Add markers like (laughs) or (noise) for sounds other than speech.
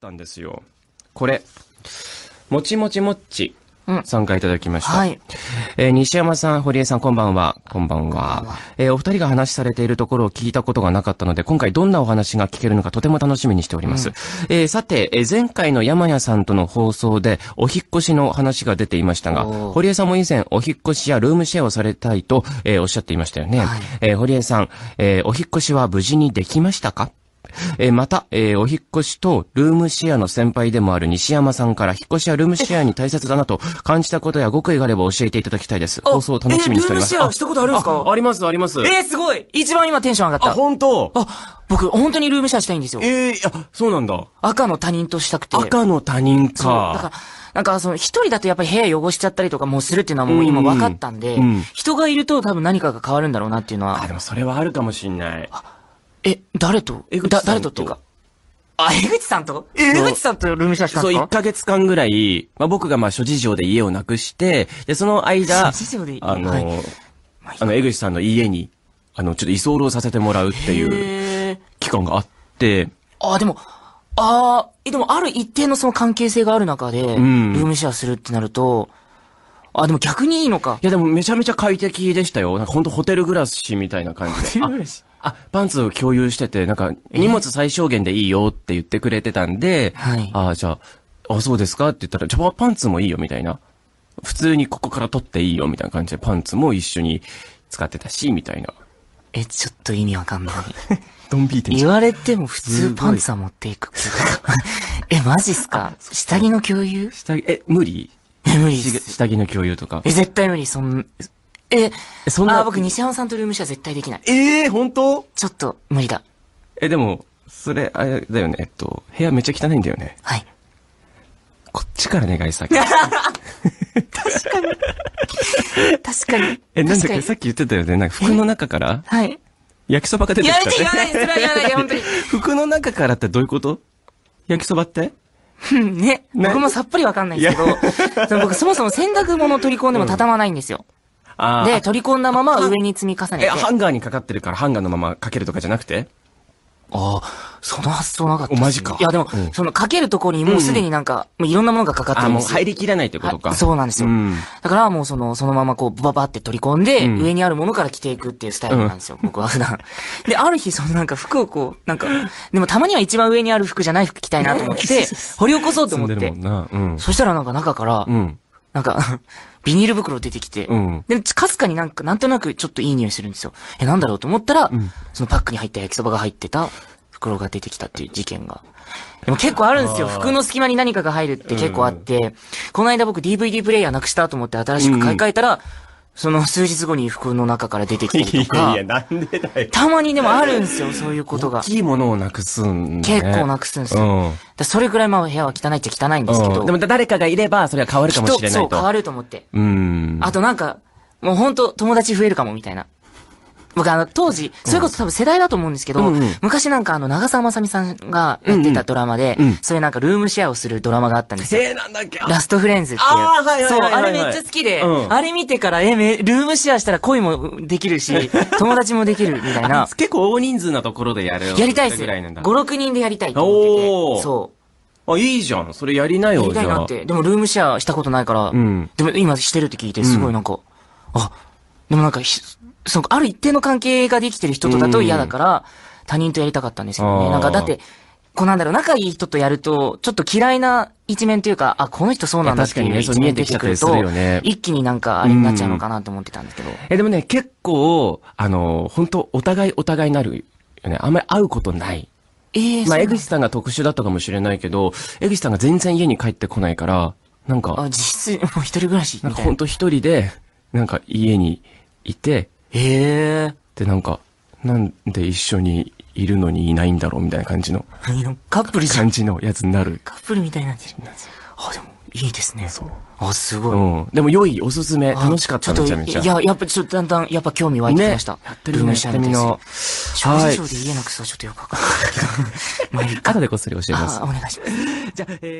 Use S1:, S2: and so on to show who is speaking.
S1: たんですよ。これ、もちもちもっち参加いただきました。うん、はい。えー、西山さん、堀江さん、こんばんは。こんばんは。えー、お二人が話しされているところを聞いたことがなかったので、今回どんなお話が聞けるのかとても楽しみにしております。うん、えー、さて、えー、前回の山谷さんとの放送で、お引越しの話が出ていましたが、堀江さんも以前、お引越しやルームシェアをされたいと、えー、おっしゃっていましたよね。はい、えー、堀江さん、えー、お引越しは無事にできましたかえー、また、えー、お引越しとルームシェアの先輩でもある西山さんから、引っ越しやルームシェアに大切だなと感じたことや極意があれば教えていただきたいです。放送を楽しみにしております。えー、ルームシェアしたことあるんですか
S2: あります、あります。えー、すごい一番今テンション上がった。あ、本当あ、僕、本当にルームシェアしたいんですよ。ええー、あ、そうなんだ。赤の他人としたくて。赤の他人か。そうだからなんか、その、一人だとやっぱり部屋汚しちゃったりとかもするっていうのはもう今分かったんで、うんうん、人がいると多分何かが変わるんだろうなっていうのは。あ、でもそれはあるかもしんない。あえ、誰と江口さんと誰とっていうか。あ、江口さんとえ、江口さんとルームシェアしたんすかそう、1か
S1: ヶ月間ぐらい、まあ、僕がまあ諸事情で家をなくして、で、その間、諸事情であの、はいあの、江口さんの家に、あの、ちょっと居候させてもらうっていう期間があって、
S2: あ、でも、ああ、え、でもある一定のその関係性がある中で、ルんーム
S1: シェアするってなると、あ、でも逆にいいのか。いや、でもめちゃめちゃ快適でしたよ。なんかほんとホテル暮らしみたいな感じで。ホテル暮らしあ、パンツを共有してて、なんか、荷物最小限でいいよって言ってくれてたんで、はい、あじゃあ、あ、そうですかって言ったら、じゃあパンツもいいよみたいな。普通にここから取っていいよみたいな感じで、パンツも一緒に使ってたし、みたいな。
S2: え、ちょっと意味わかんない。(laughs) ドンピーテ言われても普通パンツは持っていく。い (laughs) え、マジっすか下着の共有下着、え、無理無理下着の共有とか。え、絶対無理、そん、え、そんな。あ、僕、西山さんとルームシェア絶対できない。ええー、本当ちょっと、
S1: 無理だ。え、でも、それ、あれだよね、えっと、部屋めっちゃ汚いんだよね。はい。こっちから願い先。(laughs) 確かに。
S2: 確かに。え、なんだっけ、さっき
S1: 言ってたよね。なんか服の中からはい。焼きそばが出てきた、ね。いや、言わない、それは言わない、本当に。(laughs) 服の中からってどういうこと焼きそばって
S2: (laughs) ね。僕もさっぱりわかんないですけど、そ僕そもそも洗濯物取り込んでも畳まないんですよ。で、取り込んだまま上に積み重ねて。え、ハン
S1: ガーにかかってるからハンガーのままかけるとかじゃなくてああ、
S2: その発想なかったマジか。いや、でも、そのかけるとこにもうすでになんか、ういろんなものがかかってるんですよ。あ、もう入りきらないってことか。そうなんですよ。うん、だからもうその、そのままこう、ばばって取り込んで、上にあるものから着ていくっていうスタイルなんですよ、僕は普段。で、ある日、そのなんか服をこう、なんか、でもたまには一番上にある服じゃない服着たいなと思って、(laughs) 掘り起こそうと思って。そしたらなんか中から、うんなんか (laughs) ビニール袋出てきて、うん、で、かすかになんか、なんとなくちょっといい匂いするんですよ。え、なんだろうと思ったら、うん、そのパックに入った焼きそばが入ってた袋が出てきたっていう事件が。でも結構あるんですよ。服の隙間に何かが入るって結構あって、うん、この間僕 DVD プレイヤーなくしたと思って新しく買い替えたら、その数日後に服の中から出てきたりとか。(laughs) いや、なんでだよ。たまにでもあるんですよ、そういうことが。大きいものをなくすん、ね、結構なくすんですよ。うん、それぐらいまあ部屋は汚いっちゃ汚いんですけど。うん、でも誰かがいれば、それは変わるかもしれないと。そう、変わると思って。うん。あとなんか、もうほんと友達増えるかもみたいな。僕あの、当時、それこそ多分世代だと思うんですけど、うん昔なんかあの、長澤まさみさんがやってたドラマで、うんうん、そういうなんかルームシェアをするドラマがあったんですよ。えー、なんだっけラストフレンズっていう。ああ、はい、はいはいはいそう、あれめっちゃ好きで、うん、あれ見てから、え、め、ルームシェアしたら恋もできるし、(laughs) 友達もできるみ
S1: たいな。結構大人数なところでやる。やりたいっす。5、
S2: 6人でやりたいと思ってて。おそう。あ、いいじゃん。それやりなよ、やりたいなって。でもルームシェアしたことないから、うん、でも今してるって聞いて、すごいなんか、うん、あ、でもなんか、その、ある一定の関係ができてる人とだと嫌だから、他人とやりたかったんですよね。なんか、だって、こうなんだろう、仲いい人とやると、ちょっと嫌いな一面というか、あ、この人そうなんだっていう一面出てくるよね、一気になんかあれになっちゃうのかなと思ってたんですけど。
S1: え、でもね、結構、あの、本当お互いお互いになるよね。あんまり会うことない。ええー、まあ、江口さんが特殊だったかもしれないけど、江口さんが全然家に帰ってこないから、なんか、あ、
S2: 実質、もう一人暮らしなんかほん
S1: と一人で、なんか家にいて、へえ。で、なんか、なんで一緒にいるのにいないんだろうみたいな感じの。カップルじゃん。感じのやつになる。カ
S2: ップルみたいになってる。あ、でも、いいですね。そう。
S1: あ、すごい。うん。でも、良い、おすすめ、楽しかっためちゃめちゃ。いや、
S2: やっぱちょっとだんだん、やっぱ興味湧いてきました。やってるの、やってみの。少女で言えなくさ、ちょっとよくわかんないけど。(laughs) まあ、後でこっそり教えます。お願いします。(laughs) じゃえ